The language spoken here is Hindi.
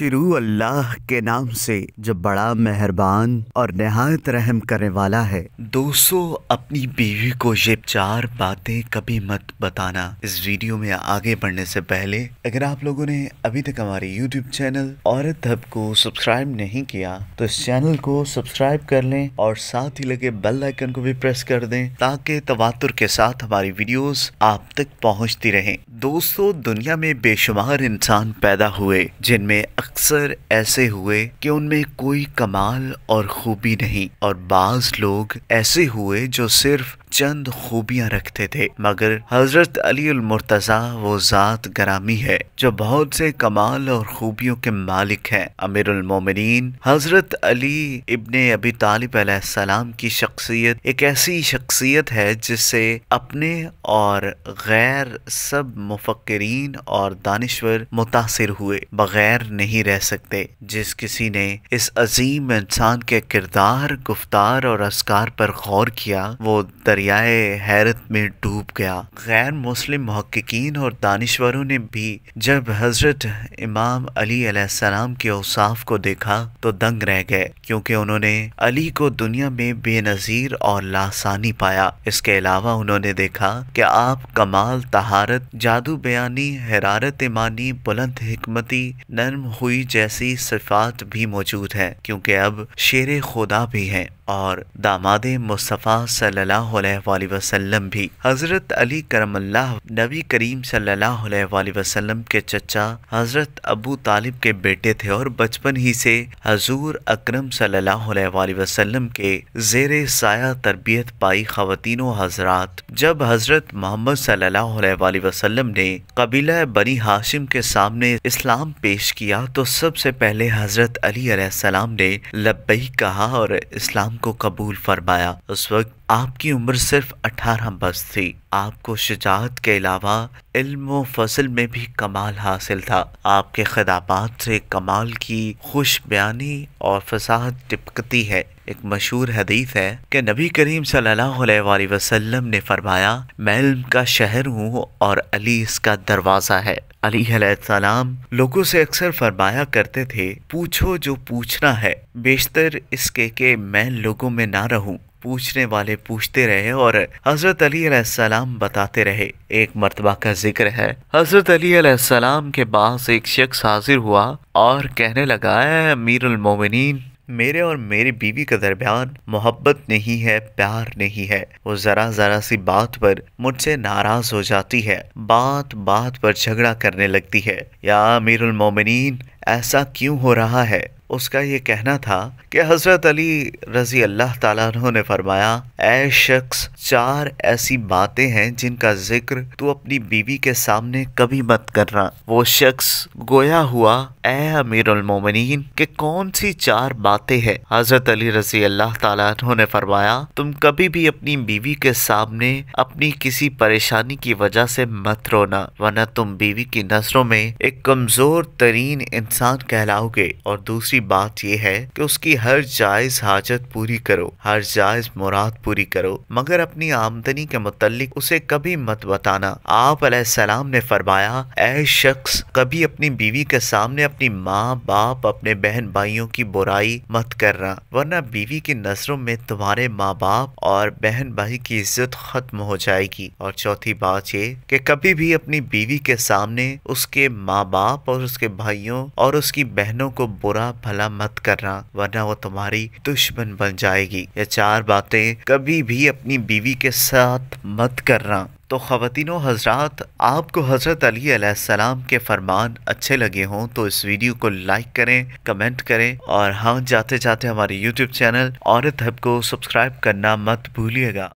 शुरू अल्लाह के नाम से जो बड़ा मेहरबान और नहायत रहम करने वाला है दोस्तों अपनी बीवी को ये चार बातें कभी मत बताना इस वीडियो में आगे बढ़ने से पहले अगर आप लोगों ने अभी तक हमारे यूट्यूब चैनल औरत हब को सब्सक्राइब नहीं किया तो इस चैनल को सब्सक्राइब कर लें और साथ ही लगे बेल आइकन को भी प्रेस कर दें ताकि तवातुर के साथ हमारी वीडियोस आप तक पहुंचती रहें दोस्तों दुनिया में बेशुमार इंसान पैदा हुए जिनमें अक्सर ऐसे हुए कि उनमें कोई कमाल और खूबी नहीं और बाज लोग ऐसे हुए जो सिर्फ चंद खूबियां रखते थे मगर हजरत अली मुर्तज़ा वो ज़ात ग्रामी है जो बहुत से कमाल और खूबियों के मालिक हैं अमीरमिन हजरत अली इबन अबी तालिब सलाम की शख्सियत एक ऐसी शख्सियत है जिससे अपने और गैर सब मुफक्रीन और दानश्वर मुतासर हुए बगैर नहीं रह सकते जिस किसी ने इस अजीम इंसान के किरदार गुफ्तार और असकार पर गौर किया वो दर दरियाए हैरत में डूब गया गैर मुस्लिम महक्कीन और दानश्वरों ने भी जब हजरत इमाम अली सलाम के औसाफ को देखा तो दंग रह गए क्योंकि उन्होंने अली को दुनिया में बेनज़ीर और लासानी पाया इसके अलावा उन्होंने देखा कि आप कमाल तहारत जादू बयानी हरारत मानी बुलंद हमती नर्म हुई जैसी सिफात भी मौजूद है क्योंकि अब शेर खुदा भी हैं और दामाद मुस्तफ़ा सल्लल्लाहु वसल्लम भी हज़रत अली करमल्ला नबी करीम सल्लल्लाहु वसल्लम के चचा हज़रत अबू तालिब के बेटे थे और बचपन ही से हजूर अक्रम सल्लल्लाहु वसल्लम के जेर साया तरबियत पाई खातिनों हजरात जब हज़रत मोहम्मद सल्लल्लाहु वसल्लम ने कबीला बनी हाशिम के सामने इस्लाम पेश किया तो सबसे पहले हज़रत अली सलाम ने लबई कहा और इस्लाम को कबूल फरमाया उस वक्त आपकी उम्र सिर्फ अठारह बस थी आपको शिजात के अलावा इल्म फसल में भी कमाल हासिल था आपके खदाबात से कमाल की खुश बयानी और फसाहत टिपकती है एक मशहूर हदीस है कि नबी करीम सल्लल्लाहु अलैहि वसल्लम ने फरमाया मैं इल्म का शहर हूँ और अली इसका दरवाज़ा है सलाम लोगों से अक्सर फरमाया करते थे पूछो जो पूछना है बेशतर इसके के मैं लोगों में ना रहूं पूछने वाले पूछते रहे और हजरत अली सलाम बताते रहे एक मरतबा का जिक्र है हजरत अली सलाम के पास एक शख्स हाजिर हुआ और कहने लगा अमीर उलमोमिन मेरे और मेरी बीवी के दरमियान मोहब्बत नहीं है प्यार नहीं है वो जरा जरा सी बात पर मुझसे नाराज हो जाती है बात बात पर झगड़ा करने लगती है या अमीर उलमोमिन ऐसा क्यों हो रहा है उसका ये कहना था कि हज़रत अली रज़ी अल्लाह तु ने फरमाया ऐ शख्स चार ऐसी बातें हैं जिनका जिक्र तू अपनी बीवी के सामने कभी मत करना वो शख्स गोया हुआ अमीर उलमोमिन के कौन सी चार बातें हैं हज़रत अली रज़ी अल्लाह तु ने फरमाया तुम कभी भी अपनी बीवी के सामने अपनी किसी परेशानी की वजह से मत रोना वरना तुम बीवी की नजरों में एक कमज़ोर तरीन इंसान कहलाओगे और दूसरी की बात यह है कि उसकी हर जायज हाजत पूरी करो हर जायज मुराद पूरी करो मगर अपनी आमदनी के मुतालिक उसे कभी मत बताना आप सलाम ने फरमाया ऐ शख्स कभी अपनी बीवी के सामने अपनी माँ बाप अपने बहन भाइयों की बुराई मत करना वरना बीवी की नजरों में तुम्हारे माँ बाप और बहन भाई की इज्जत खत्म हो जाएगी और चौथी बात ये कि कभी भी अपनी बीवी के सामने उसके माँ बाप और उसके भाइयों और उसकी बहनों को बुरा भला मत करना वरना वो तुम्हारी दुश्मन बन जाएगी ये चार बातें कभी भी अपनी बीवी के साथ मत करना तो खातिनो हजरात आपको हज़रत अली सलाम के फरमान अच्छे लगे हों तो इस वीडियो को लाइक करें कमेंट करें और हाँ जाते जाते हमारे यूट्यूब चैनल औरत हब को सब्सक्राइब करना मत भूलिएगा